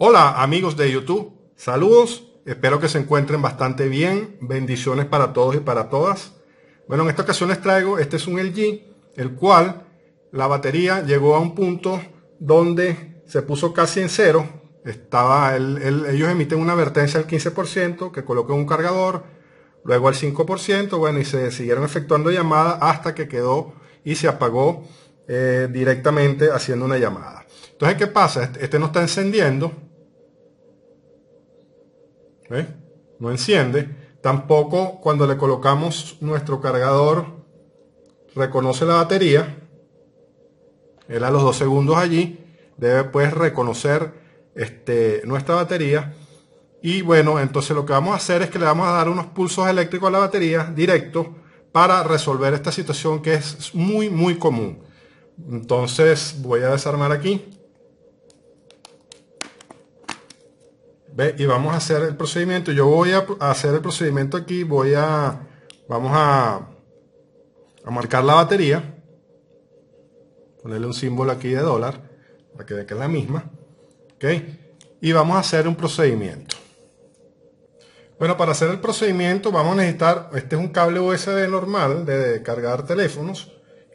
Hola amigos de YouTube, saludos, espero que se encuentren bastante bien, bendiciones para todos y para todas. Bueno, en esta ocasión les traigo, este es un LG, el cual la batería llegó a un punto donde se puso casi en cero, estaba el, ellos emiten una advertencia al 15% que coloquen un cargador, luego al 5%, bueno, y se siguieron efectuando llamadas hasta que quedó y se apagó eh, directamente haciendo una llamada. Entonces, ¿qué pasa? Este, este no está encendiendo, ¿Eh? No enciende. Tampoco cuando le colocamos nuestro cargador reconoce la batería. Él a los dos segundos allí debe pues reconocer este, nuestra batería. Y bueno, entonces lo que vamos a hacer es que le vamos a dar unos pulsos eléctricos a la batería directo para resolver esta situación que es muy, muy común. Entonces voy a desarmar aquí. Y vamos a hacer el procedimiento. Yo voy a hacer el procedimiento aquí. Voy a... Vamos a, marcar la batería. Ponerle un símbolo aquí de dólar. Para que vea que es la misma. ¿Ok? Y vamos a hacer un procedimiento. Bueno, para hacer el procedimiento vamos a necesitar... Este es un cable USB normal de cargar teléfonos.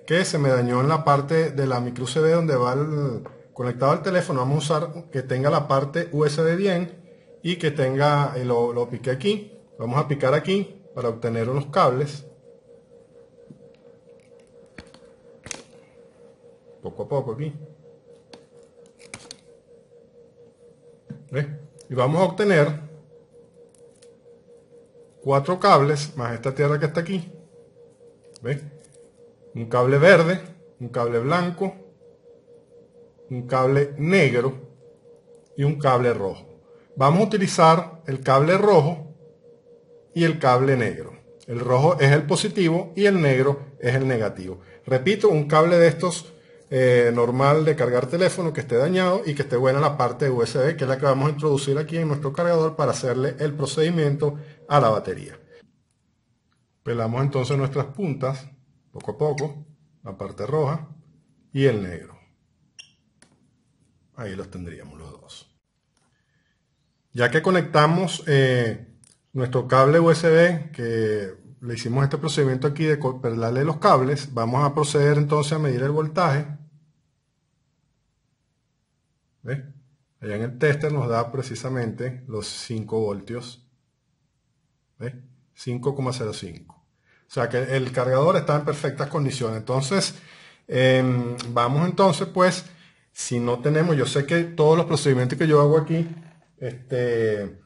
Que se me dañó en la parte de la micro USB donde va el, conectado al teléfono. Vamos a usar que tenga la parte USB bien y que tenga, eh, lo, pique aquí, vamos a picar aquí para obtener unos cables poco a poco aquí y vamos a obtener cuatro cables más esta tierra que está aquí un cable verde un cable blanco un cable negro y un cable rojo vamos a utilizar el cable rojo y el cable negro. El rojo es el positivo y el negro es el negativo. Repito, un cable de estos eh, normal de cargar teléfono que esté dañado y que esté buena la parte USB, que es la que vamos a introducir aquí en nuestro cargador para hacerle el procedimiento a la batería. Pelamos entonces nuestras puntas, poco a poco, la parte roja y el negro. Ahí los tendríamos los dos. Ya que conectamos eh, nuestro cable USB, que le hicimos este procedimiento aquí de perlarle pues, los cables, vamos a proceder entonces a medir el voltaje. ¿Ve? Allá en el tester nos da precisamente los 5 voltios. 5,05. O sea que el cargador está en perfectas condiciones. Entonces, em, vamos entonces pues, si no tenemos, yo sé que todos los procedimientos que yo hago aquí este,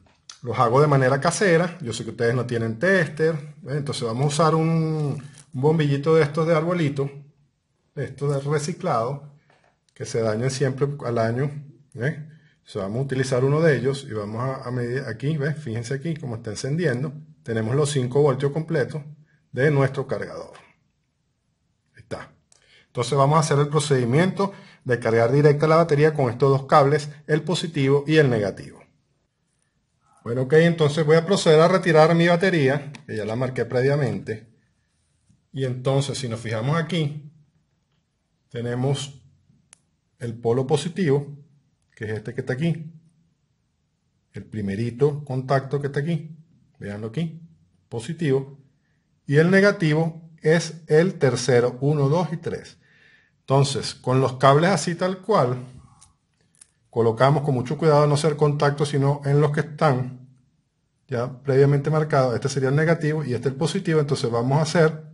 los hago de manera casera. Yo sé que ustedes no tienen tester. Entonces vamos a usar un, bombillito de estos de arbolito. esto estos de reciclado. Que se dañen siempre al año. ¿eh? Se vamos a utilizar uno de ellos y vamos a, medir aquí, fíjense aquí cómo está encendiendo. Tenemos los 5 voltios completos de nuestro cargador. Entonces vamos a hacer el procedimiento de cargar directa la batería con estos dos cables, el positivo y el negativo. Bueno, ok, entonces voy a proceder a retirar mi batería, que ya la marqué previamente. Y entonces, si nos fijamos aquí, tenemos el polo positivo, que es este que está aquí. El primerito contacto que está aquí, veanlo aquí, positivo. Y el negativo es el tercero, 1, 2 y 3. Entonces, con los cables así tal cual, colocamos con mucho cuidado no hacer contacto, sino en los que están ya previamente marcados. Este sería el negativo y este el positivo. Entonces vamos a hacer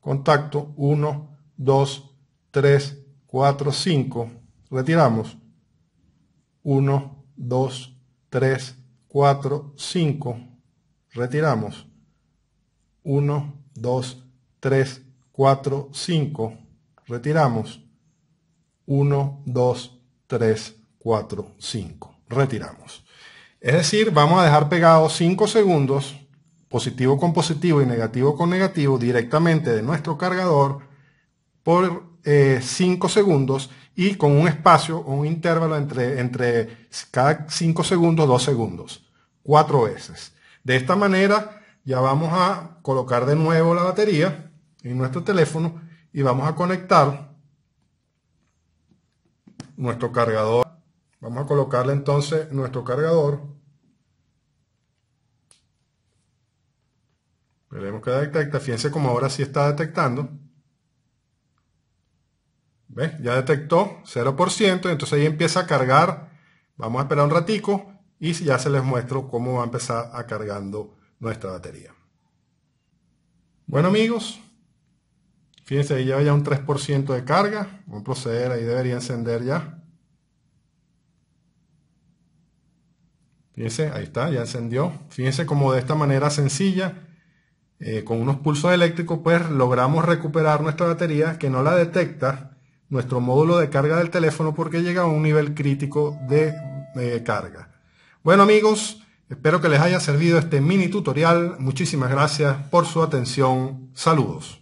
contacto 1, 2, 3, 4, 5. Retiramos. 1, 2, 3, 4, 5. Retiramos. 1, 2, 3. 3, 4, 5. Retiramos. 1, 2, 3, 4, 5. Retiramos. Es decir, vamos a dejar pegados 5 segundos, positivo con positivo y negativo con negativo, directamente de nuestro cargador por 5 eh, segundos y con un espacio, un intervalo entre, entre cada 5 segundos, 2 segundos, 4 veces. De esta manera ya vamos a colocar de nuevo la batería en nuestro teléfono y vamos a conectar nuestro cargador. Vamos a colocarle entonces nuestro cargador. veremos que detecta. Fíjense como ahora sí está detectando. Ya detectó 0%. Entonces ahí empieza a cargar. Vamos a esperar un ratico y ya se les muestro cómo va a empezar a cargando nuestra batería. Bueno amigos, Fíjense, ahí lleva ya un 3% de carga. Vamos a proceder, ahí debería encender ya. Fíjense, ahí está, ya encendió. Fíjense como de esta manera sencilla, eh, con unos pulsos eléctricos, pues logramos recuperar nuestra batería que no la detecta nuestro módulo de carga del teléfono porque llega a un nivel crítico de carga. Bueno amigos, espero que les haya servido este mini tutorial. Muchísimas gracias por su atención. Saludos.